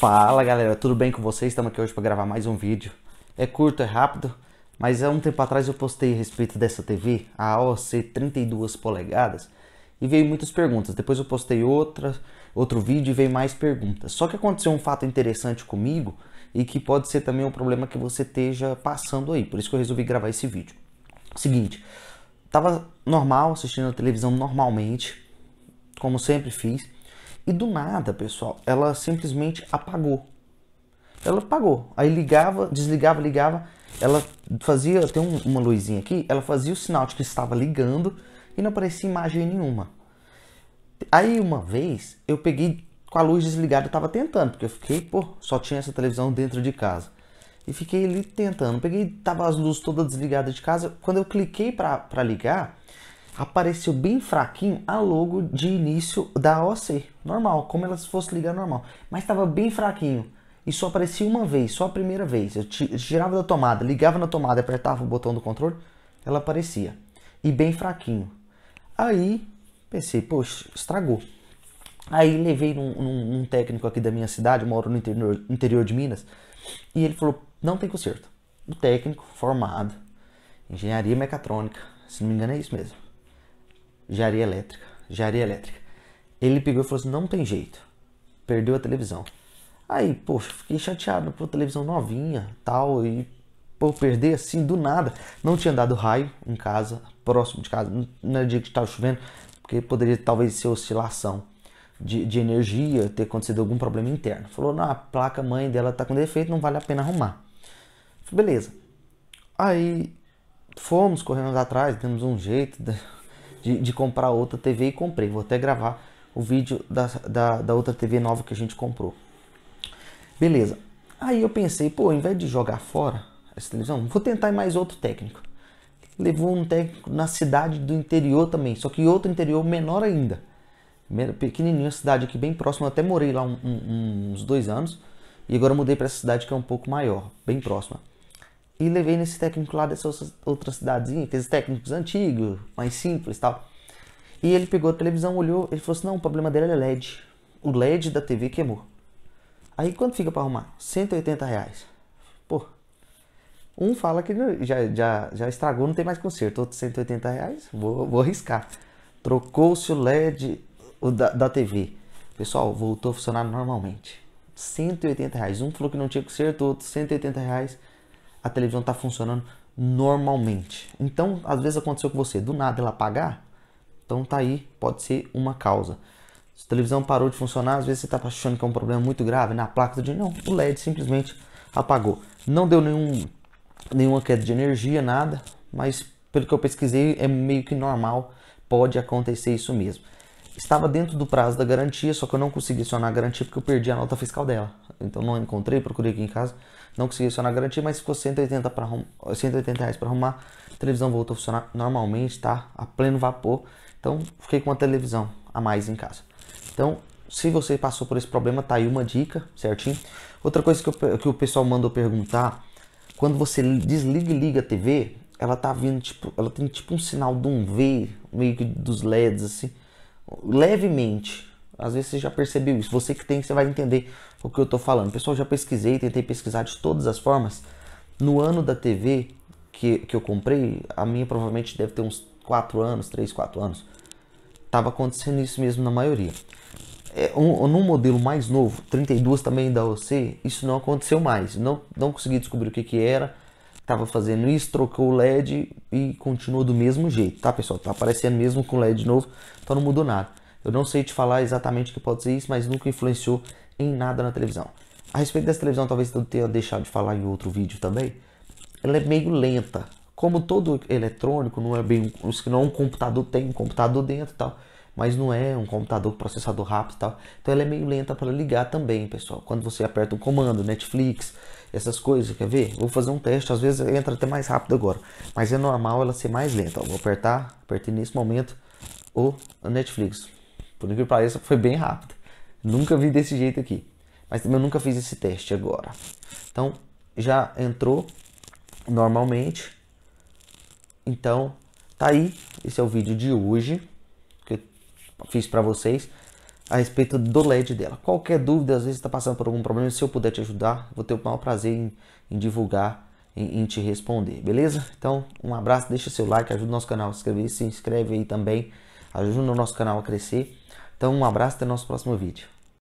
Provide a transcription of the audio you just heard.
Fala galera, tudo bem com vocês? Estamos aqui hoje para gravar mais um vídeo. É curto, é rápido, mas há um tempo atrás eu postei a respeito dessa TV, a AOC 32 polegadas, e veio muitas perguntas. Depois eu postei outra, outro vídeo e veio mais perguntas. Só que aconteceu um fato interessante comigo e que pode ser também um problema que você esteja passando aí. Por isso que eu resolvi gravar esse vídeo. Seguinte, tava normal assistindo a televisão normalmente, como sempre fiz. E do nada, pessoal, ela simplesmente apagou. Ela apagou. Aí ligava, desligava, ligava. Ela fazia, tem um, uma luzinha aqui, ela fazia o sinal de que estava ligando e não aparecia imagem nenhuma. Aí uma vez eu peguei com a luz desligada, eu tava tentando, porque eu fiquei, pô, só tinha essa televisão dentro de casa. E fiquei ali tentando. Peguei, tava as luzes todas desligadas de casa. Quando eu cliquei para ligar, apareceu bem fraquinho a logo de início da OC, normal, como ela se fosse ligar normal, mas estava bem fraquinho e só aparecia uma vez, só a primeira vez. Eu tirava da tomada, ligava na tomada, apertava o botão do controle, ela aparecia e bem fraquinho. Aí pensei, poxa, estragou. Aí levei num, num, num técnico aqui da minha cidade, moro no interior, interior de Minas, e ele falou: não tem conserto. O técnico formado, engenharia mecatrônica, se não me engano é isso mesmo. Jaria elétrica, jaria elétrica. Ele pegou e falou assim: não tem jeito, perdeu a televisão. Aí, poxa, fiquei chateado, pô, televisão novinha, tal, e pô, perder assim do nada. Não tinha dado raio em casa, próximo de casa, não era dia que estava chovendo, porque poderia talvez ser oscilação de, de, energia, ter acontecido algum problema interno. Falou, não, a placa mãe dela tá com defeito, não vale a pena arrumar. Falei, beleza. Aí fomos correndo atrás, demos um jeito, de, de, comprar outra TV e comprei. Vou até gravar o vídeo da, da, da outra TV nova que a gente comprou. Beleza. Aí eu pensei, pô, ao invés de jogar fora essa televisão, vou tentar mais outro técnico. Levou um técnico na cidade do interior também, só que outro interior menor ainda. Pequenininha cidade aqui, bem próxima. Eu até morei lá um, um, uns dois anos. E agora mudei para essa cidade que é um pouco maior, bem próxima. E levei nesse técnico lá dessa outra cidadezinha, aqueles técnicos antigos, mais simples tal. E ele pegou a televisão, olhou, ele falou assim: não, o problema dele é LED. O LED da TV queimou. Aí quanto fica para arrumar? 180 reais. Pô, um fala que já, já, já estragou, não tem mais conserto. Outro 180 reais, vou, vou arriscar. Trocou-se o LED o da, da TV. Pessoal, voltou a funcionar normalmente. 180 reais. Um falou que não tinha conserto, outro 180 reais a televisão está funcionando normalmente. Então, às vezes aconteceu com você, do nada ela apagar, então tá aí, pode ser uma causa. Se a televisão parou de funcionar, às vezes você está achando que é um problema muito grave na placa de não, o LED simplesmente apagou. Não deu nenhum, nenhuma queda de energia, nada, mas pelo que eu pesquisei é meio que normal, pode acontecer isso mesmo. Estava dentro do prazo da garantia, só que eu não consegui acionar a garantia porque eu perdi a nota fiscal dela então não encontrei, procurei aqui em casa, não consegui acionar a garantia, mas ficou 180, pra, 180 reais para arrumar. A televisão voltou a funcionar normalmente, tá? A pleno vapor. Então fiquei com uma televisão a mais em casa. Então, se você passou por esse problema, tá aí uma dica, certinho? Outra coisa que, eu, que o pessoal mandou perguntar, quando você desliga e liga a TV, ela tá vindo tipo, ela tem tipo um sinal de um V, meio que dos LEDs assim, levemente. Às vezes você já percebeu isso. Você que tem, você vai entender o que eu estou falando. Pessoal, já pesquisei, tentei pesquisar de todas as formas. No ano da TV que, que eu comprei, a minha provavelmente deve ter uns 4 anos, 3, 4 anos. Tava acontecendo isso mesmo na maioria. É, um, num modelo mais novo, 32 também da OC, isso não aconteceu mais. Não, não consegui descobrir o que, que era. Tava fazendo isso, trocou o LED e continuou do mesmo jeito, tá pessoal? Tá aparecendo mesmo com LED novo, então não mudou nada. Eu não sei te falar exatamente o que pode ser isso, mas nunca influenciou em nada na televisão. A respeito dessa televisão, talvez eu tenha deixado de falar em outro vídeo também. Ela é meio lenta. Como todo eletrônico, não é bem. Não é um computador, tem um computador dentro e tal. Mas não é um computador processador rápido e tal. Então ela é meio lenta para ligar também, pessoal. Quando você aperta o comando, Netflix, essas coisas, quer ver? Vou fazer um teste, às vezes entra até mais rápido agora. Mas é normal ela ser mais lenta. vou apertar, apertei nesse momento o Netflix. Por incrível que pareça, foi bem rápido. Nunca vi desse jeito aqui. Mas também eu nunca fiz esse teste agora. Então, já entrou normalmente. Então, tá aí. Esse é o vídeo de hoje que eu fiz para vocês a respeito do LED dela. Qualquer dúvida, às vezes está passando por algum problema, se eu puder te ajudar, vou ter o maior prazer em, em divulgar, em, em, te responder, beleza? Então, um abraço, deixa seu like, ajuda o nosso canal a se inscrever, se inscreve aí também, ajuda o nosso canal a crescer. Então, um abraço até o nosso próximo vídeo.